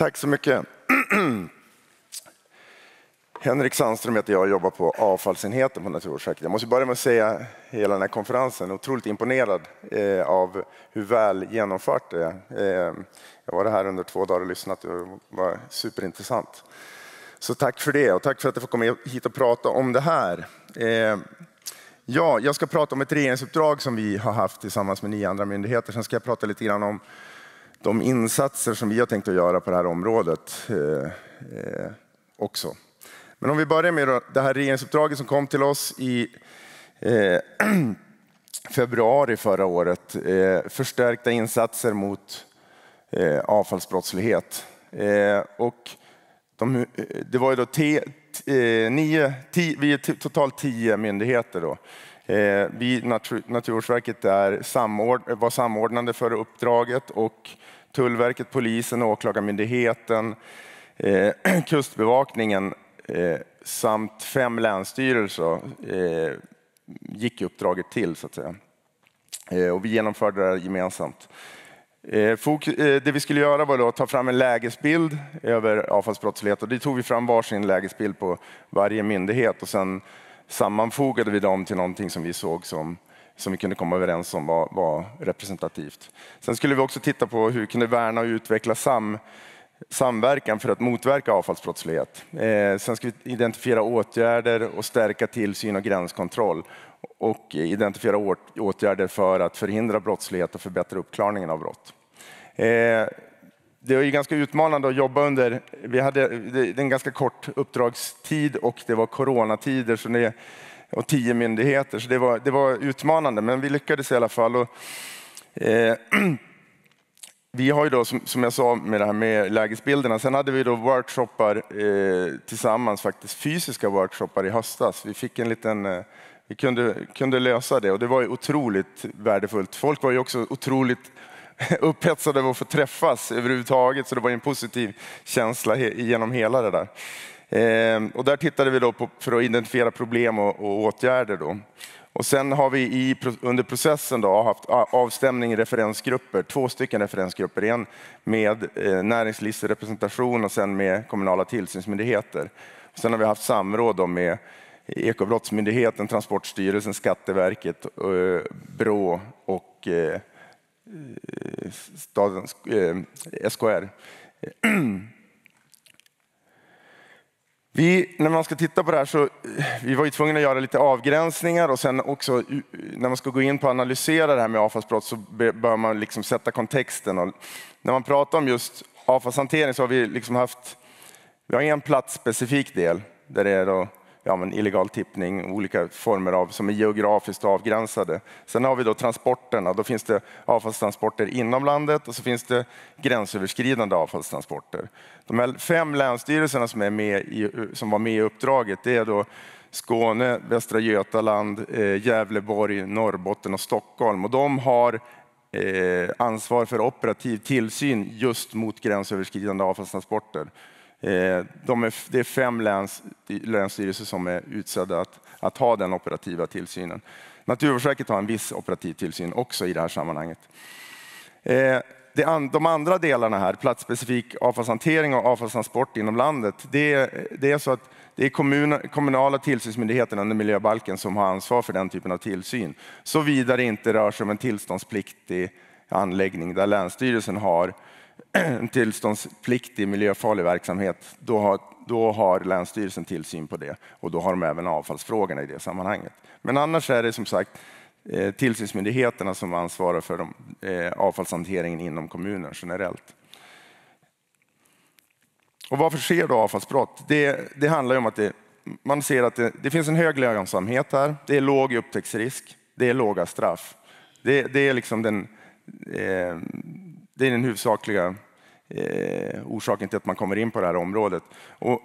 Tack så mycket. Henrik Sandström heter jag och jobbar på avfallsenheten på Naturvårdsverket. Jag måste börja med att säga hela den här konferensen, otroligt imponerad eh, av hur väl genomfört det är. Eh, jag var här under två dagar och lyssnat det var superintressant. Så tack för det och tack för att jag får komma hit och prata om det här. Eh, ja, jag ska prata om ett regeringsuppdrag som vi har haft tillsammans med nio andra myndigheter. Sen ska jag prata lite grann om de insatser som vi har tänkt att göra på det här området eh, eh, också. Men om vi börjar med det här regeringsuppdraget som kom till oss i eh, februari förra året. Förstärkta insatser mot avfallsbrottslighet. Och de, det var ju då te, nio, tio, vi är totalt tio myndigheter då, Eh, vi, Naturvårdsverket, är samord var samordnande för uppdraget och Tullverket, Polisen, Åklagarmyndigheten, eh, Kustbevakningen eh, samt fem länsstyrelser eh, gick uppdraget till, så att säga. Eh, och vi genomförde det här gemensamt. Eh, det vi skulle göra var att ta fram en lägesbild över avfallsbrottslighet och det tog vi fram varsin lägesbild på varje myndighet och sen sammanfogade vi dem till någonting som vi såg som, som vi kunde komma överens om var, var representativt. Sen skulle vi också titta på hur vi kunde värna och utveckla sam, samverkan för att motverka avfallsbrottslighet. Eh, sen ska vi identifiera åtgärder och stärka tillsyn och gränskontroll och identifiera åt, åtgärder för att förhindra brottslighet och förbättra uppklarningen av brott. Eh, det var ju ganska utmanande att jobba under. Vi hade en ganska kort uppdragstid och det var coronatider så det, och tio myndigheter, så det var, det var utmanande. Men vi lyckades i alla fall. Och, eh, vi har ju då, som, som jag sa med det här med lägesbilderna, sen hade vi då workshoppar eh, tillsammans, faktiskt fysiska workshoppar i höstas. Vi fick en liten eh, vi kunde, kunde lösa det och det var ju otroligt värdefullt. Folk var ju också otroligt upphetsad över att få träffas överhuvudtaget, så det var en positiv känsla genom hela det där. Ehm, och där tittade vi då på, för att identifiera problem och, och åtgärder. Då. Och sen har vi i, under processen då, haft avstämning i referensgrupper, två stycken referensgrupper, en med eh, näringslivsrepresentation och sen med kommunala tillsynsmyndigheter. Sen har vi haft samråd då med Ekobrottsmyndigheten, Transportstyrelsen, Skatteverket, eh, Brå och eh, stadens, eh, SKR. Vi, när man ska titta på det här så eh, vi var ju tvungna att göra lite avgränsningar och sen också eh, när man ska gå in på att analysera det här med avfallsbrott så bör man liksom sätta kontexten. Och när man pratar om just avfallshantering så har vi liksom haft vi har en platsspecifik del där det är ja, men illegal tippning, olika former av som är geografiskt avgränsade. Sen har vi då transporterna. Då finns det avfallstransporter inom landet och så finns det gränsöverskridande avfallstransporter. De här fem länsstyrelserna som, är med i, som var med i uppdraget, det är då Skåne, Västra Götaland, eh, Gävleborg, Norrbotten och Stockholm. Och de har eh, ansvar för operativ tillsyn just mot gränsöverskridande avfallstransporter. Eh, de är, det är fem läns, länsstyrelser som är utsedda att, att ha den operativa tillsynen. Naturvårdsverket har en viss operativ tillsyn också i det här sammanhanget. Eh, de andra delarna här, platsspecifik avfallshantering och avfallstransport inom landet, det är, det är så att det är kommun, kommunala tillsynsmyndigheterna under miljöbalken som har ansvar för den typen av tillsyn. Såvida det inte rör sig om en tillståndspliktig anläggning där Länsstyrelsen har en tillståndspliktig miljöfarlig verksamhet, då har, då har Länsstyrelsen tillsyn på det och då har de även avfallsfrågorna i det sammanhanget. Men annars är det som sagt eh, tillsynsmyndigheterna som ansvarar för de, eh, avfallshanteringen inom kommunen generellt. Och varför sker då avfallsbrott? Det, det handlar om att det, man ser att det, det, finns en hög lönsamhet här. Det är låg upptäcktsrisk. Det är låga straff. Det, är liksom den eh, det är den huvudsakliga eh, orsaken till att man kommer in på det här området. Och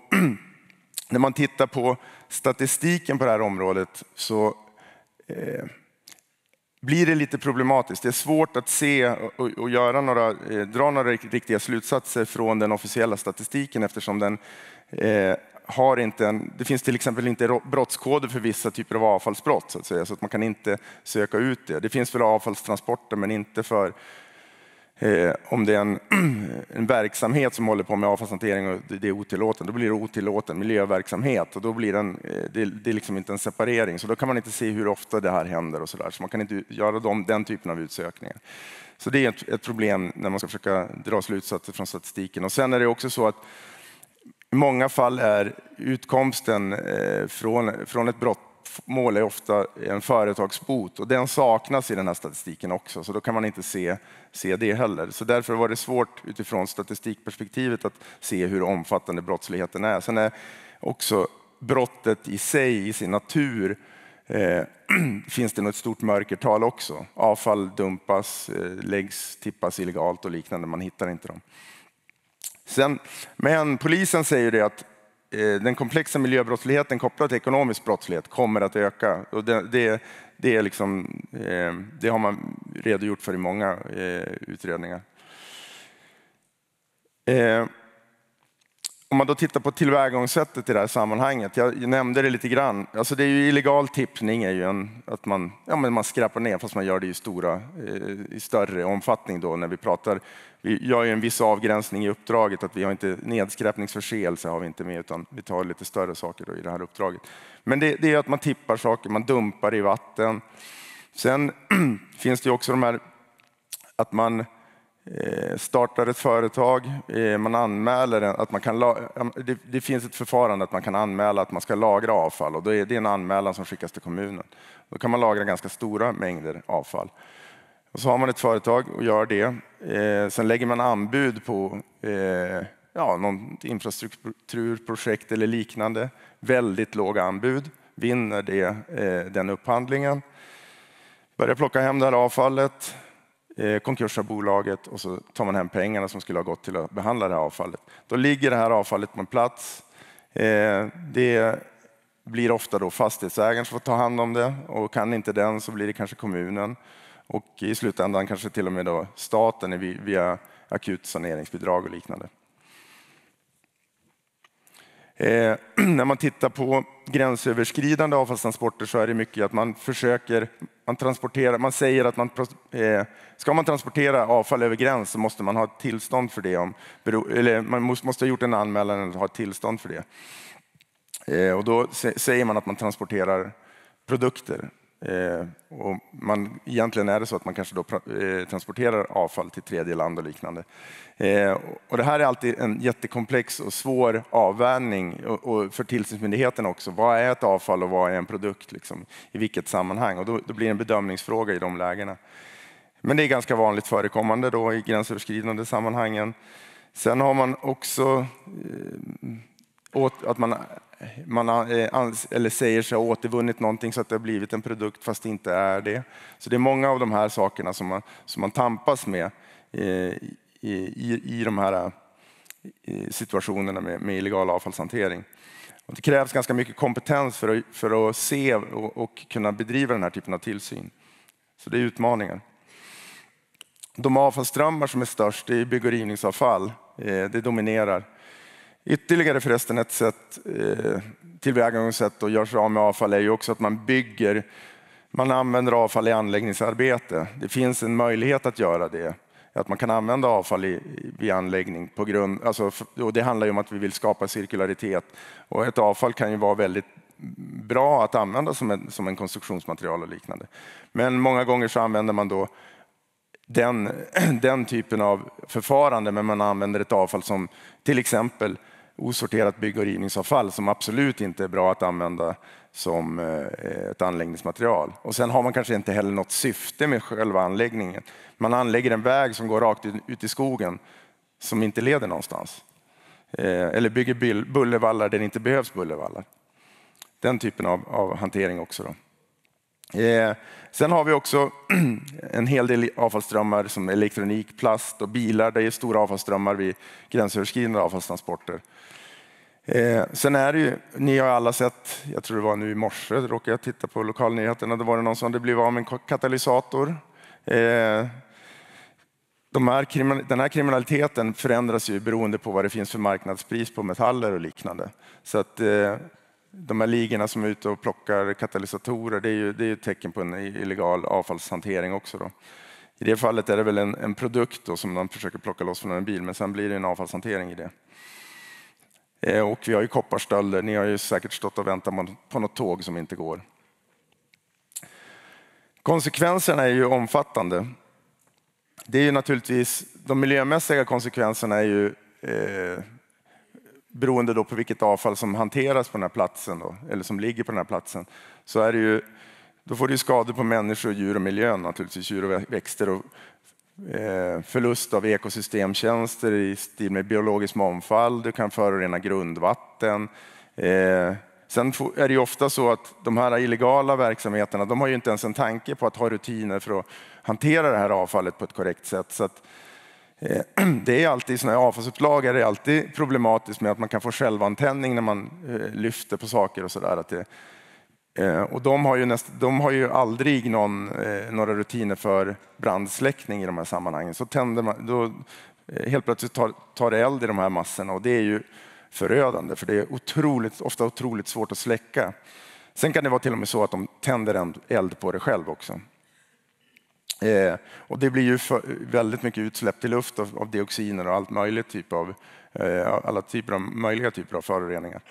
när man tittar på statistiken på det här området så eh, blir det lite problematiskt. Det är svårt att se och, och göra några, eh, dra några riktiga slutsatser från den officiella statistiken eftersom den eh, har inte en, det finns till exempel inte brottskoder för vissa typer av avfallsbrott så att säga, så att man kan inte söka ut det. Det finns väl avfallstransporter men inte för Eh, om det är en, en, verksamhet som håller på med avfallshantering och det, är otillåten, då blir det otillåten miljöverksamhet och då blir den, eh, det, det är liksom inte en separering, så då kan man inte se hur ofta det här händer och så där. Så man kan inte göra de, den typen av utsökningar. Så det är ett, ett, problem när man ska försöka dra slutsatser från statistiken. Och sen är det också så att i många fall är utkomsten eh, från, från ett brott mål är ofta en företagsbot och den saknas i den här statistiken också, så då kan man inte se, se det heller. Så därför var det svårt utifrån statistikperspektivet att se hur omfattande brottsligheten är. Sen är också brottet i sig, i sin natur, eh, finns det något stort mörkertal också. Avfall dumpas, eh, läggs, tippas illegalt och liknande. Man hittar inte dem. Sen, men polisen säger det att Eh, den komplexa miljöbrottsligheten kopplad till ekonomisk brottslighet kommer att öka. Och det, det, det, är liksom, eh, det har man redogjort för i många eh, utredningar om man då tittar på tillvägagångssättet i det här sammanhanget, jag nämnde det lite grann, alltså det är ju illegal tippning är ju en, att man, ja, men man skräpar ner fast man gör det i, stora, eh, i större omfattning då när vi pratar. Vi gör ju en viss avgränsning i uppdraget att vi har inte nedskräpningsförseelse har vi inte med utan vi tar lite större saker i det här uppdraget. Men det, det är att man tippar saker, man dumpar i vatten. Sen finns det ju också de här att man Eh, startar ett företag, eh, man anmäler att man kan, det, finns ett förfarande att man kan anmäla att man ska lagra avfall och då är en anmälan som skickas till kommunen. Då kan man lagra ganska stora mängder avfall. Och så har man ett företag och gör det. Eh, sen lägger man anbud på ja, något infrastrukturprojekt eller liknande. Väldigt låga anbud. Vinner det den upphandlingen. Börjar plocka hem det här avfallet Eh, konkursar bolaget och så tar man hem pengarna som skulle ha gått till att behandla det här avfallet. Då ligger det här avfallet på en plats. Eh, det blir ofta då fastighetsägaren som får ta hand om det och kan inte den så blir det kanske kommunen och i slutändan kanske till och med då staten via akut saneringsbidrag och liknande. Eh, när man tittar på gränsöverskridande avfallstransporter så är det mycket att man försöker, man transporterar, man säger att man, eh, ska man transportera avfall över gräns så måste man ha ett tillstånd för det, om, eller man måste, måste ha gjort en anmälan eller ha tillstånd för det. Eh, och då säger man att man transporterar produkter. Eh, och man, egentligen är det så att man kanske då eh, transporterar avfall till tredje land och liknande. Eh, och det här är alltid en jättekomplex och svår avvärjning och för tillsynsmyndigheten också. Vad är ett avfall och vad är en produkt? Liksom, I vilket sammanhang? Och då, då blir det en bedömningsfråga i de lägena. Men det är ganska vanligt förekommande då i gränsöverskridande sammanhangen. Sen har man också att man, man eh, eller säger sig ha återvunnit någonting så att det har blivit en produkt fast det inte är det. Så det är många av de här sakerna som man, som man tampas med eh, i, i, i de här eh, situationerna med, med illegal avfallshantering. Och det krävs ganska mycket kompetens för att, för att se och, och kunna bedriva den här typen av tillsyn. Så det är utmaningar. De avfallsströmmar som är störst är bygg och rivningsavfall. Det dominerar. Ytterligare förresten ett sätt, eh, tillvägagångssätt att göra sig av med avfall är ju också att man bygger, man använder avfall i anläggningsarbete. Det finns en möjlighet att göra det, att man kan använda avfall i, vid anläggning på grund, alltså, och det handlar ju om att vi vill skapa cirkularitet och ett avfall kan ju vara väldigt bra att använda som en, som en konstruktionsmaterial och liknande. Men många gånger så använder man då den, den typen av förfarande, men man använder ett avfall som till exempel osorterat bygg och rivningsavfall som absolut inte är bra att använda som eh, ett anläggningsmaterial. Och sen har man kanske inte heller något syfte med själva anläggningen. Man anlägger en väg som går rakt ut i skogen som inte leder någonstans. Eh, eller bygger bullervallar där det inte behövs bullervallar. Den typen av, av hantering också. Då. Eh, sen har vi också en hel del avfallsströmmar som elektronik, plast och bilar. Det är stora avfallsströmmar vid gränsöverskridande avfallstransporter. Eh, sen är det ju, ni har alla sett, jag tror det var nu i morse, råkade jag titta på lokalnyheterna, då var det någon som hade blivit av med en katalysator. Eh, de här, den här kriminaliteten förändras ju beroende på vad det finns för marknadspris på metaller och liknande. Så att eh, de här ligorna som är ute och plockar katalysatorer, det är ju, det är ju ett tecken på en illegal avfallshantering också. Då. I det fallet är det väl en, en produkt som man försöker plocka loss från en bil, men sen blir det en avfallshantering i det. Eh, och vi har ju kopparstölder. Ni har ju säkert stått och väntat på något tåg som inte går. Konsekvenserna är ju omfattande. Det är ju naturligtvis, de miljömässiga konsekvenserna är ju eh, beroende då på vilket avfall som hanteras på den här platsen då, eller som ligger på den här platsen. Så är det ju, då får du skador på människor, djur och miljön naturligtvis, djur och växter och Eh, förlust av ekosystemtjänster i stil med biologisk mångfald, du kan förorena grundvatten. Eh, sen är det ju ofta så att de här illegala verksamheterna, de har ju inte ens en tanke på att ha rutiner för att hantera det här avfallet på ett korrekt sätt. Så att, eh, det är alltid sådana här avfallsupplag är det alltid problematiskt med att man kan få självantändning när man lyfter på saker och sådär. Att Eh, och de har, ju näst, de har ju aldrig någon, eh, några rutiner för brandsläckning i de här sammanhangen. Så tänder man, då, eh, helt plötsligt tar, tar det eld i de här massorna och det är ju förödande för det är otroligt, ofta otroligt svårt att släcka. Sen kan det vara till och med så att de tänder eld på det själv också. Eh, och det blir ju för, väldigt mycket utsläpp till luft av, av dioxiner och allt möjligt typ av, eh, alla typer av, möjliga typer av föroreningar.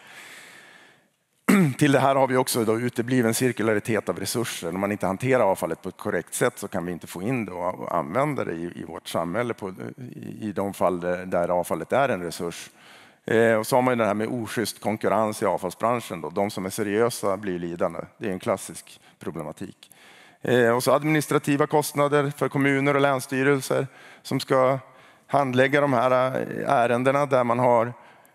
till det här har vi också då utebliven cirkularitet av resurser. Om man inte hanterar avfallet på ett korrekt sätt så kan vi inte få in det och använda det i, i vårt samhälle på, i de fall där avfallet är en resurs. Eh, och så har man det här med oschysst konkurrens i avfallsbranschen. Då. De som är seriösa blir lidande. Det är en klassisk problematik. Eh, och så administrativa kostnader för kommuner och länsstyrelser som ska handlägga de här eh, ärendena där man har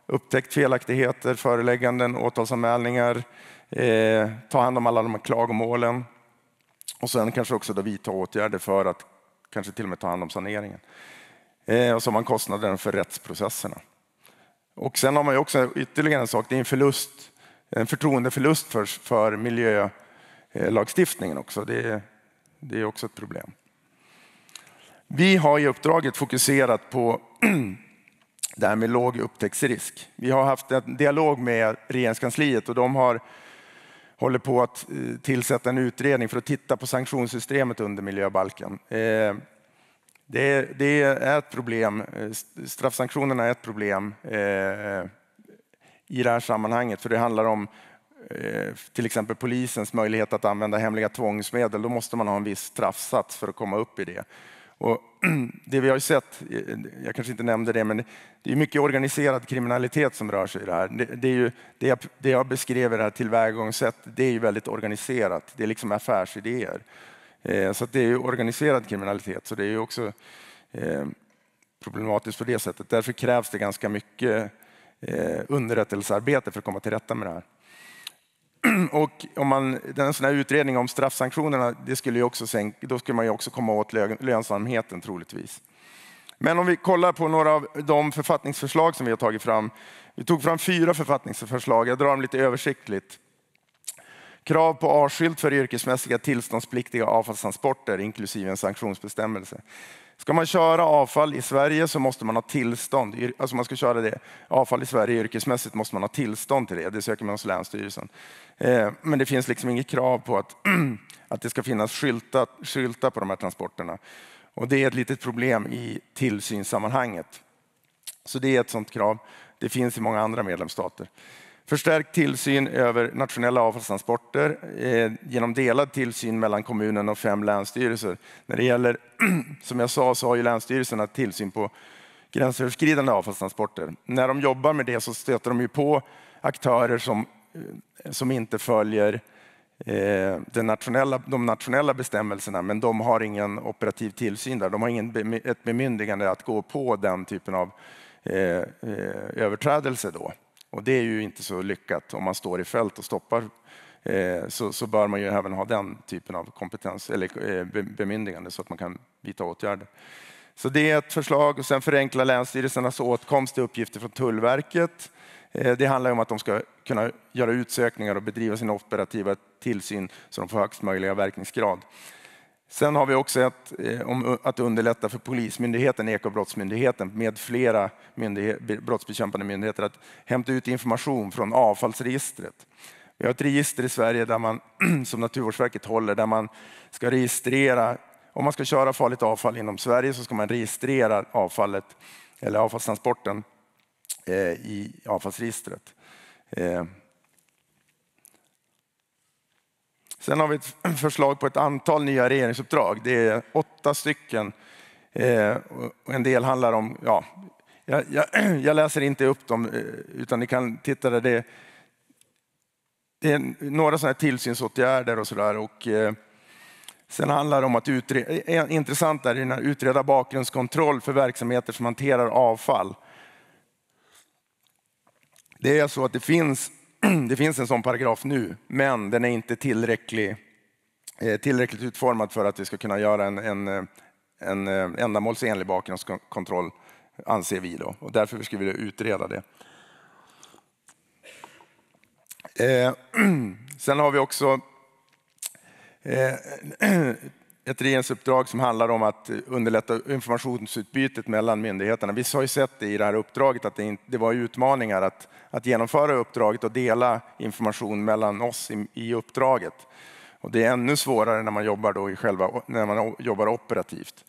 upptäckt felaktigheter, förelägganden, åtalsanmälningar, eh, ta hand om alla de här klagomålen och sen kanske också då vidta åtgärder för att kanske till och med ta hand om saneringen. Eh, och så har man kostnaden för rättsprocesserna. Och sen har man ju också ytterligare en sak, det är en förlust, en förtroendeförlust för, för miljölagstiftningen också. Det, det är också ett problem. Vi har i uppdraget fokuserat på det här med låg upptäcktsrisk. Vi har haft en dialog med regeringskansliet och de har, håller på att eh, tillsätta en utredning för att titta på sanktionssystemet under miljöbalken. Eh, det, det är ett problem. Eh, straffsanktionerna är ett problem i det här sammanhanget, för det handlar om till exempel polisens möjlighet att använda hemliga tvångsmedel, då måste man ha en viss straffsats för att komma upp i det. Och det vi har sett, jag kanske inte nämnde det, men det är mycket organiserad kriminalitet som rör sig i det här. Det, är ju, det, jag, det jag beskriver här tillvägagångssätt, det är ju väldigt organiserat. Det är liksom affärsidéer. Eh, så det är ju organiserad kriminalitet, så det är ju också eh, problematiskt på det sättet. Därför krävs det ganska mycket eh, underrättelsearbete för att komma till rätta med det här. Och om man, en sån här utredning om straffsanktionerna, det skulle ju också sänka, då skulle man ju också komma åt lönsamheten troligtvis. Men om vi kollar på några av de författningsförslag som vi har tagit fram. Vi tog fram fyra författningsförslag, jag drar dem lite översiktligt. Krav på A-skylt för yrkesmässiga tillståndspliktiga avfallstransporter inklusive en sanktionsbestämmelse. Ska man köra avfall i Sverige så måste man ha tillstånd. Alltså man ska köra det. Avfall i Sverige yrkesmässigt måste man ha tillstånd till det. Det söker man hos Länsstyrelsen. Eh, men det finns liksom inget krav på att, att det ska finnas skyltar, skyltar på de här transporterna. Och det är ett litet problem i tillsynssammanhanget. Så det är ett sådant krav. Det finns i många andra medlemsstater. Förstärkt tillsyn över nationella avfallstransporter eh, genom delad tillsyn mellan kommunen och fem länsstyrelser. När det gäller, som jag sa, så har ju länsstyrelserna tillsyn på gränsöverskridande avfallstransporter. När de jobbar med det så stöter de ju på aktörer som, eh, som inte följer eh, den nationella, de nationella bestämmelserna, men de har ingen operativ tillsyn där. De har inget bemyndigande att gå på den typen av överträdelse då. Och det är ju inte så lyckat om man står i fält och stoppar eh, så, så, bör man ju även ha den typen av kompetens eller eh, bemyndigande så att man kan vidta åtgärder. Så det är ett förslag och sen förenkla länsstyrelsernas åtkomst till uppgifter från Tullverket. Eh, det handlar om att de ska kunna göra utsökningar och bedriva sin operativa tillsyn så de får högst möjliga verkningsgrad. Sen har vi också att, eh, om att underlätta för Polismyndigheten, Ekobrottsmyndigheten med flera myndighet, brottsbekämpande myndigheter att hämta ut information från avfallsregistret. Vi har ett register i Sverige där man, som Naturvårdsverket håller där man ska registrera, om man ska köra farligt avfall inom Sverige så ska man registrera avfallet eller avfallstransporten eh, i avfallsregistret. Eh, Sen har vi ett förslag på ett antal nya regeringsuppdrag. Det är åtta stycken. Eh, en del handlar om, ja, jag, jag, jag läser inte upp dem eh, utan ni kan titta där. Det, det är några sådana här tillsynsåtgärder och sådär. Och eh, sen handlar det om att utreda, intressant är att utreda bakgrundskontroll för verksamheter som hanterar avfall. Det är så att det finns det finns en sån paragraf nu, men den är inte tillräcklig, eh, tillräckligt utformad för att vi ska kunna göra en, en, eh, en eh, ändamålsenlig bakgrundskontroll, anser vi. Då. Och därför skulle vi vilja utreda det. Sen har vi också ett regeringsuppdrag som handlar om att underlätta informationsutbytet mellan myndigheterna. Vi har ju sett i det här uppdraget att det, var utmaningar att, att genomföra uppdraget och dela information mellan oss i, i uppdraget. Och det är ännu svårare när man jobbar, då i själva, när man jobbar operativt.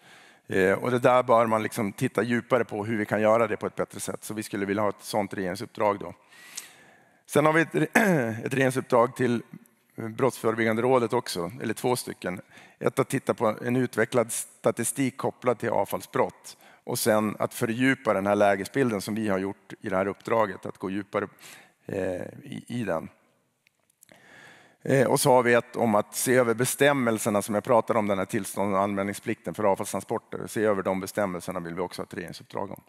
Eh, och det där bör man liksom titta djupare på hur vi kan göra det på ett bättre sätt. Så vi skulle vilja ha ett sådant regeringsuppdrag. Då. Sen har vi ett, ett regeringsuppdrag till Brottsförebyggande rådet också, eller två stycken. Ett att titta på en utvecklad statistik kopplad till avfallsbrott och sen att fördjupa den här lägesbilden som vi har gjort i det här uppdraget, att gå djupare eh, i den. Eh, och så har vi ett om att se över bestämmelserna som jag pratade om, den här tillstånd och anmälningsplikten för avfallstransporter. Se över de bestämmelserna vill vi också ha ett regeringsuppdrag om.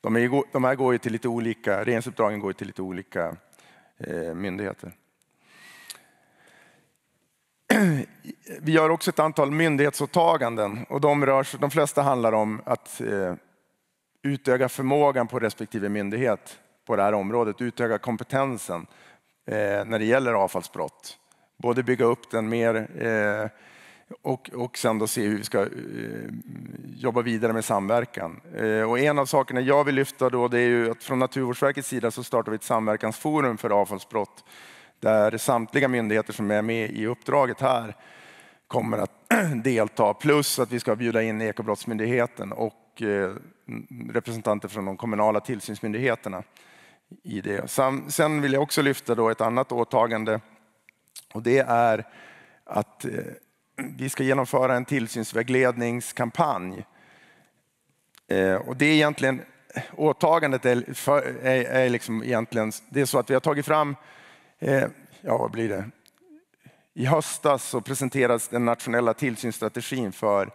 De, är, de här går ju till lite olika, regeringsuppdragen går till lite olika eh, myndigheter vi gör också ett antal myndighetsåtaganden och de, rör, de flesta handlar om att eh, utöka förmågan på respektive myndighet på det här området, utöka kompetensen eh, när det gäller avfallsbrott. Både bygga upp den mer eh, och, och sen då se hur vi ska jobba vidare med samverkan. och en av sakerna jag vill lyfta då det är ju att från Naturvårdsverkets sida så startar vi ett samverkansforum för avfallsbrott där samtliga myndigheter som är med i uppdraget här kommer att delta. Plus att vi ska bjuda in Ekobrottsmyndigheten och eh, representanter från de kommunala tillsynsmyndigheterna i det. Sen vill jag också lyfta då ett annat åtagande och det är att eh, vi ska genomföra en tillsynsvägledningskampanj. Eh, och det är egentligen åtagandet är, är, är liksom egentligen, det är så att vi har tagit fram Eh, ja, vad blir det? I höstas så presenterades den nationella tillsynsstrategin för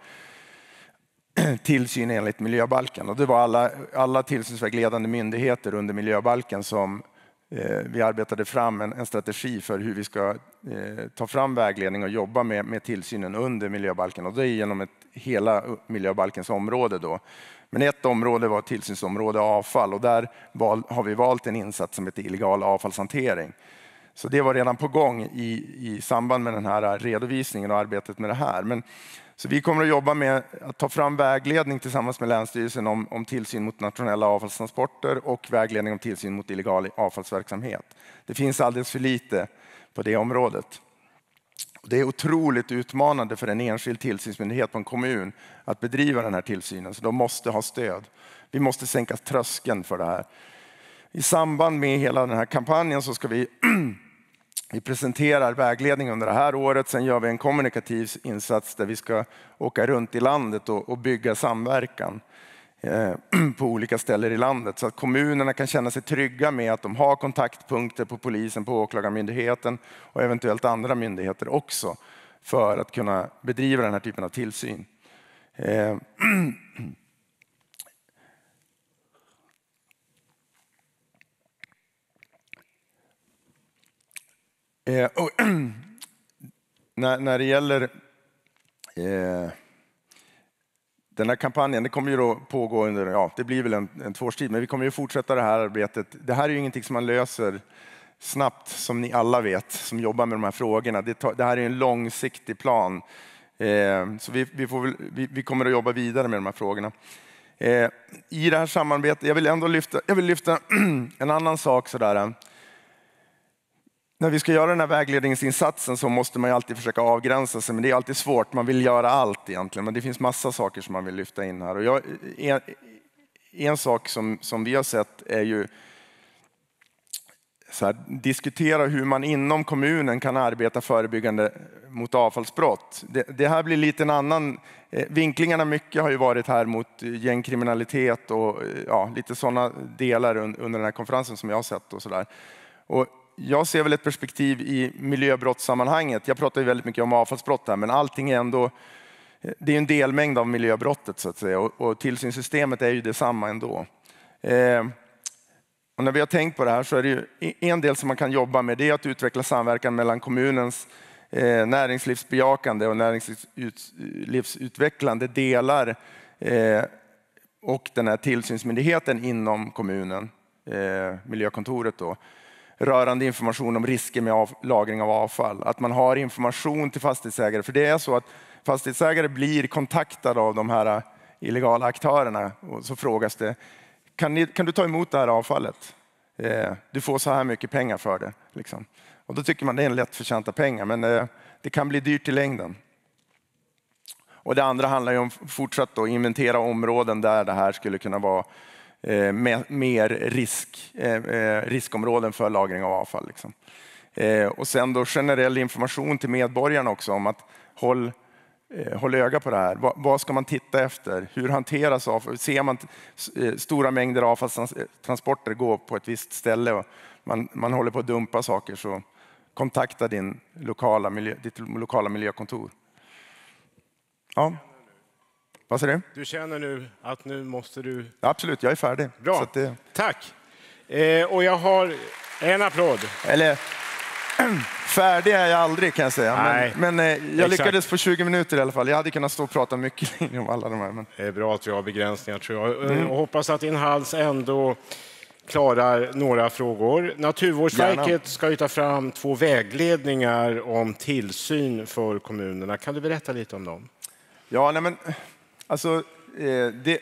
tillsyn enligt miljöbalken. Och det var alla, alla tillsynsvägledande myndigheter under miljöbalken som eh, vi arbetade fram en, en, strategi för hur vi ska eh, ta fram vägledning och jobba med, med tillsynen under miljöbalken. Och det är genom ett, hela miljöbalkens område. Då. Men ett område var tillsynsområde avfall och där val, har vi valt en insats som heter illegal avfallshantering så det var redan på gång i, i samband med den här redovisningen och arbetet med det här. Men, så vi kommer att jobba med att ta fram vägledning tillsammans med Länsstyrelsen om, om tillsyn mot nationella avfallstransporter och vägledning om tillsyn mot illegal avfallsverksamhet. Det finns alldeles för lite på det området. Det är otroligt utmanande för en enskild tillsynsmyndighet på en kommun att bedriva den här tillsynen, så de måste ha stöd. Vi måste sänka tröskeln för det här. I samband med hela den här kampanjen så ska vi vi presenterar vägledning under det här året. Sen gör vi en kommunikativ insats där vi ska åka runt i landet och, och bygga samverkan eh, på olika ställen i landet så att kommunerna kan känna sig trygga med att de har kontaktpunkter på polisen, på åklagarmyndigheten och eventuellt andra myndigheter också för att kunna bedriva den här typen av tillsyn. Eh, Eh, och, när, när det gäller eh, den här kampanjen, det kommer ju då pågå under, ja det blir väl en, en två men vi kommer ju fortsätta det här arbetet. Det här är ju ingenting som man löser snabbt, som ni alla vet som jobbar med de här frågorna. Det, tar, det här är en långsiktig plan. Eh, så vi, vi, väl, vi, vi, kommer att jobba vidare med de här frågorna. Eh, I det här samarbetet, jag vill ändå lyfta, jag vill lyfta en annan sak sådär när vi ska göra den här vägledningsinsatsen så måste man alltid försöka avgränsa sig, men det är alltid svårt. Man vill göra allt egentligen, men det finns massa saker som man vill lyfta in här. Och jag, en, en, sak som, som vi har sett är ju här, diskutera hur man inom kommunen kan arbeta förebyggande mot avfallsbrott. Det, det här blir lite en annan... Eh, vinklingarna mycket har ju varit här mot gängkriminalitet och ja, lite sådana delar under den här konferensen som jag har sett. Och så där. Och jag ser väl ett perspektiv i miljöbrottssammanhanget. Jag pratar ju väldigt mycket om avfallsbrott här, men allting är ändå eh, det är en delmängd av miljöbrottet så att säga och, och tillsynssystemet är ju detsamma ändå. Eh, och när vi har tänkt på det här så är det ju en del som man kan jobba med. Det är att utveckla samverkan mellan kommunens eh, näringslivsbejakande och näringslivsutvecklande delar eh, och den här tillsynsmyndigheten inom kommunen, eh, miljökontoret då rörande information om risker med av, lagring av avfall. Att man har information till fastighetsägare. För det är så att fastighetsägare blir kontaktade av de här eh, illegala aktörerna och så frågas det, kan, ni, kan du ta emot det här avfallet? Eh, du får så här mycket pengar för det. Liksom. Och då tycker man det är en lättförtjänta pengar, men eh, det kan bli dyrt i längden. Och det andra handlar ju om fortsatt att inventera områden där det här skulle kunna vara Eh, med, mer risk, eh, eh, riskområden för lagring av avfall. Liksom. Och sen då generell information till medborgarna också om att håll, håll öga på det här. Vad, ska man titta efter? Hur hanteras avfall? Ser man stora mängder avfallstransporter gå på ett visst ställe och man, man håller på att dumpa saker så kontakta din lokala miljö, ditt lokala miljökontor. Ja. Vad säger du? Du känner nu att nu måste du... Absolut, jag är färdig. Bra, det... tack. Eh, och jag har en applåd. Eller, färdig är jag aldrig kan jag säga. Nej, men, men eh, jag exakt. lyckades på 20 minuter i alla fall. Jag hade kunnat stå och prata mycket längre om alla de här. Men... Det är bra att vi har begränsningar tror jag. Eh, mm. Och hoppas att din hals ändå klarar några frågor. Naturvårdsverket Gärna. ska ju ta fram två vägledningar om tillsyn för kommunerna. Kan du berätta lite om dem? Ja, nej men Alltså, eh, det,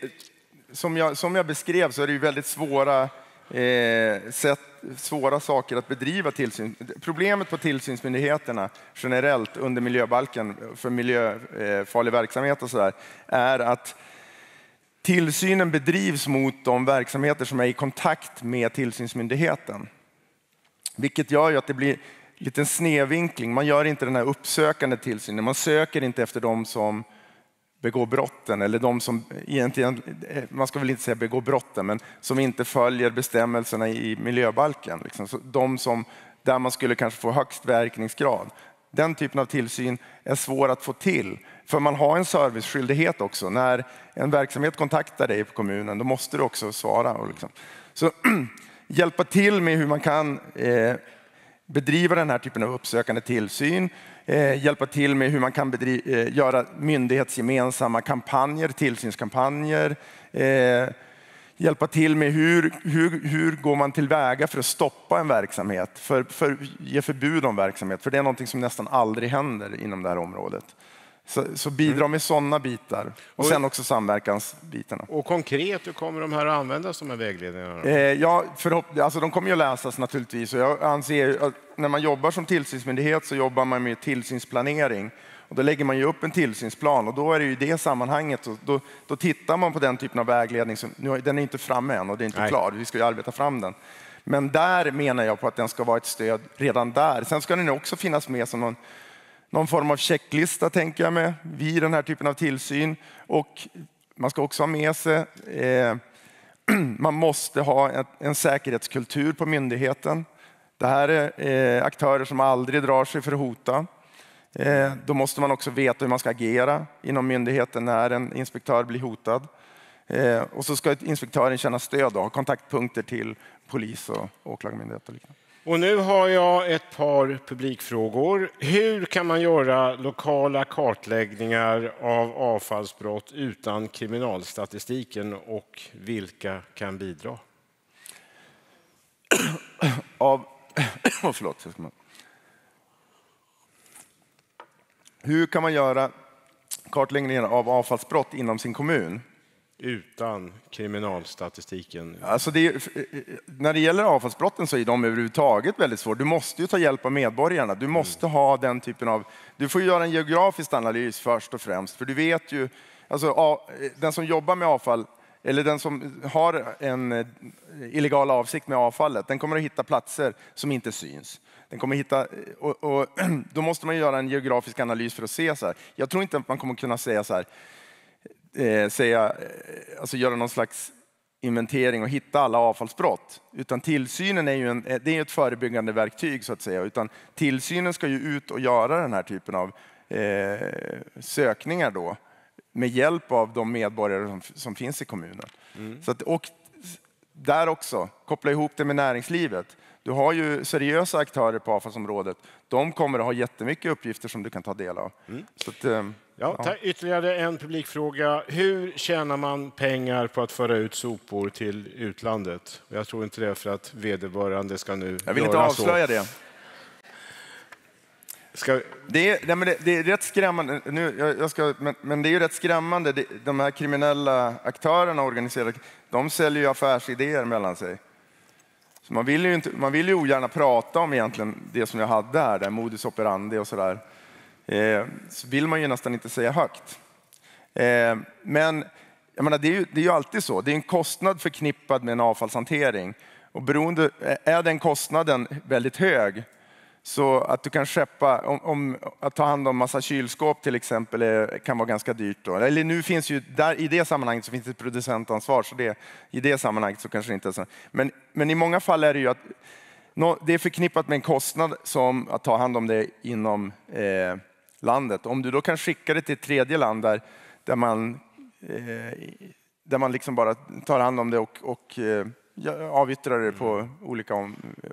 som, jag, som jag beskrev så är det ju väldigt svåra, eh, sätt, svåra saker att bedriva tillsyn. Problemet på tillsynsmyndigheterna generellt under miljöbalken för miljöfarlig verksamhet och så där är att tillsynen bedrivs mot de verksamheter som är i kontakt med tillsynsmyndigheten. Vilket gör ju att det blir lite snedvinkling. Man gör inte den här uppsökande tillsynen. Man söker inte efter dem som begår brotten, eller de som egentligen, eh, man ska väl inte säga begår brotten, men som inte följer bestämmelserna i miljöbalken. Liksom. De som, där man skulle kanske få högst verkningsgrad. Den typen av tillsyn är svår att få till, för man har en serviceskyldighet också. När en verksamhet kontaktar dig på kommunen, då måste du också svara. Liksom. Så hjälpa till med hur man kan eh, bedriva den här typen av uppsökande tillsyn, eh, hjälpa till med hur man kan eh, göra myndighetsgemensamma kampanjer, tillsynskampanjer, eh, hjälpa till med hur, hur, hur går man tillväga för att stoppa en verksamhet, för, för ge förbud om verksamhet, för det är någonting som nästan aldrig händer inom det här området. Så, så bidra mm. med sådana bitar och sen också samverkansbitarna. Och konkret, hur kommer de här att användas, de här vägledningarna? Eh, ja, förhopp- alltså, de kommer ju att läsas naturligtvis. Och jag anser att när man jobbar som tillsynsmyndighet så jobbar man med tillsynsplanering. Och då lägger man ju upp en tillsynsplan och då är det ju i det sammanhanget, och då, då tittar man på den typen av vägledning. Som, nu, den är inte framme än och det är inte Nej. klar, vi ska ju arbeta fram den. Men där menar jag på att den ska vara ett stöd redan där. Sen ska den också finnas med som någon någon form av checklista tänker jag mig vid den här typen av tillsyn. Och man ska också ha med sig, eh, man måste ha en säkerhetskultur på myndigheten. Det här är eh, aktörer som aldrig drar sig för att hota. Eh, då måste man också veta hur man ska agera inom myndigheten när en inspektör blir hotad. Eh, och så ska inspektören känna stöd och ha kontaktpunkter till polis och åklagarmyndighet. Och liknande. Och nu har jag ett par publikfrågor. Hur kan man göra lokala kartläggningar av avfallsbrott utan kriminalstatistiken och vilka kan bidra? Av... Oh, förlåt. Hur kan man göra kartläggningar av avfallsbrott inom sin kommun? utan kriminalstatistiken? Alltså det eh, eh, när det gäller avfallsbrotten så är de överhuvudtaget väldigt svåra. Du måste ju ta hjälp av medborgarna. Du måste mm. ha den typen av... Du får göra en geografisk analys först och främst, för du vet ju... Alltså, eh, den som jobbar med avfall eller den som har en illegal avsikt med avfallet, den kommer att hitta platser som inte syns. Den kommer hitta, och, och, då måste man göra en geografisk analys för att se. så här. Jag tror inte att man kommer kunna säga så här, eh, säga, eh, alltså göra någon slags inventering och hitta alla avfallsbrott. Utan tillsynen är ju en, eh, det är ett förebyggande verktyg så att säga. Utan tillsynen ska ju ut och göra den här typen av eh, sökningar då med hjälp av de medborgare som, som finns i kommunen. Mm. Så att, och där också, koppla ihop det med näringslivet. Du har ju seriösa aktörer på avfallsområdet. De kommer att ha jättemycket uppgifter som du kan ta del av. Mm. Att, eh, ja, ja. Ytterligare en publikfråga. Hur tjänar man pengar på att föra ut sopor till utlandet? Jag tror inte det är för att vederbörande ska nu Jag vill inte avslöja så. det. Ska... Det, är, nej, men det, det, är rätt skrämmande, nu, jag, jag ska, men, men, det är rätt skrämmande. de här kriminella aktörerna, organiserade, de säljer ju affärsidéer mellan sig. Så man vill ju, inte, man vill ju ogärna prata om egentligen det som jag hade här, där modus operandi och sådär. Eh, så vill man ju nästan inte säga högt. Eh, men jag menar, det, är ju, det är ju alltid så. Det är en kostnad förknippad med en avfallshantering. Och beroende, är den kostnaden väldigt hög så att du kan skeppa, om, om, att ta hand om massa kylskåp till exempel är, kan vara ganska dyrt. Då. Eller nu finns ju, där, i det sammanhanget så finns det ett producentansvar, så det, i det sammanhanget så kanske det inte är så. Men, men i många fall är det ju att no, det är förknippat med en kostnad som att ta hand om det inom eh, landet. Om du då kan skicka det till ett tredje land där, där man, eh, där man liksom bara tar hand om det och, och eh, avyttrar det på mm. olika eh,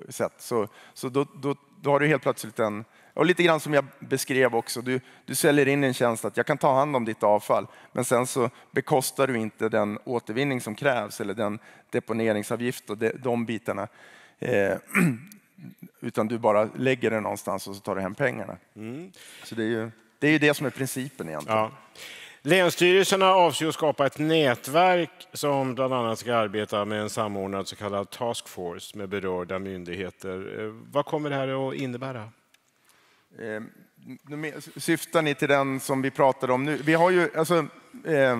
sätt, så, så då, då då har du helt plötsligt en... Och lite grann som jag beskrev också, du, du säljer in en tjänst att jag kan ta hand om ditt avfall, men sen så bekostar du inte den återvinning som krävs eller den deponeringsavgift och de, de bitarna. Eh, utan du bara lägger det någonstans och så tar du hem pengarna. Mm. Så det är ju det, är ju det som är principen egentligen. Ja. Länsstyrelserna avser att skapa ett nätverk som bland annat ska arbeta med en samordnad så kallad taskforce med berörda myndigheter. Eh, vad kommer det här att innebära? Eh, syftar ni till den som vi pratade om nu? Vi har ju, alltså, eh,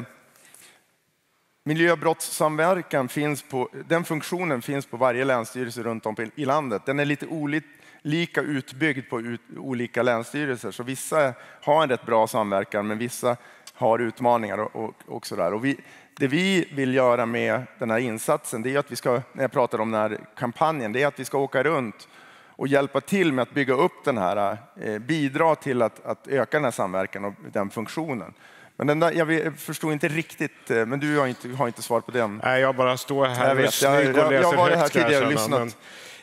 miljöbrottssamverkan finns på, den funktionen finns på varje länsstyrelse runt om i landet. Den är lite olika utbyggd på olika länsstyrelser. Så vissa har en rätt bra samverkan, men vissa har utmaningar och, och, och så där. Och vi, det vi vill göra med den här insatsen, det är att vi ska, när jag pratar om den här kampanjen, det är att vi ska åka runt och hjälpa till med att bygga upp den här, eh, bidra till att, att, öka den här samverkan och den funktionen. Men den där, jag förstod inte riktigt, eh, men du har inte, har inte svar på den. Nej, jag bara står här jag vet, och snygg och läser jag, jag, jag var högt här tidigare och lyssnat. Men...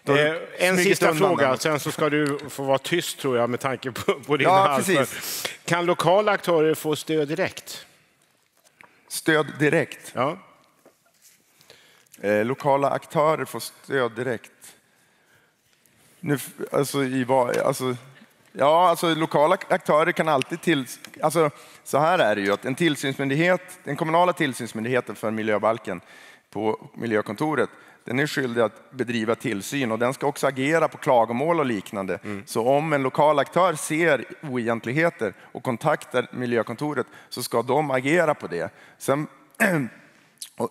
Eh, en sista fråga, den. sen så ska du få vara tyst tror jag med tanke på, på din ja, hals. Kan lokala aktörer få stöd direkt? Stöd direkt? Ja. Eh, lokala aktörer får stöd direkt. Nu, alltså, i vad, alltså, ja, alltså lokala aktörer kan alltid till... Alltså, så här är det ju att en tillsynsmyndighet, den kommunala tillsynsmyndigheten för miljöbalken, på miljökontoret, den är skyldig att bedriva tillsyn och den ska också agera på klagomål och liknande. Mm. Så om en lokal aktör ser oegentligheter och kontaktar miljökontoret så ska de agera på det. Sen, eh,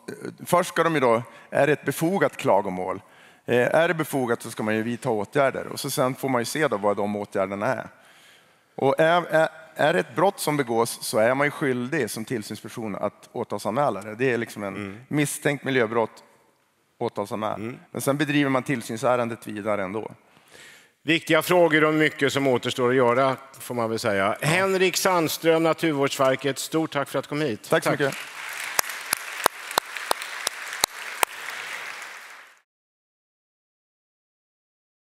först ska de ju då, är det ett befogat klagomål? Eh, är det befogat så ska man ju vidta åtgärder och så sen får man ju se då vad de åtgärderna är. Och är, är, är det ett brott som begås så är man ju skyldig som tillsynsperson att åtalsanmäla det. Det är liksom en mm. misstänkt miljöbrott, åtalsanmäl. Mm. Men sen bedriver man tillsynsärendet vidare ändå. Viktiga frågor och mycket som återstår att göra får man väl säga. Henrik Sandström, Naturvårdsverket, stort tack för att du kom hit. Tack så tack. mycket.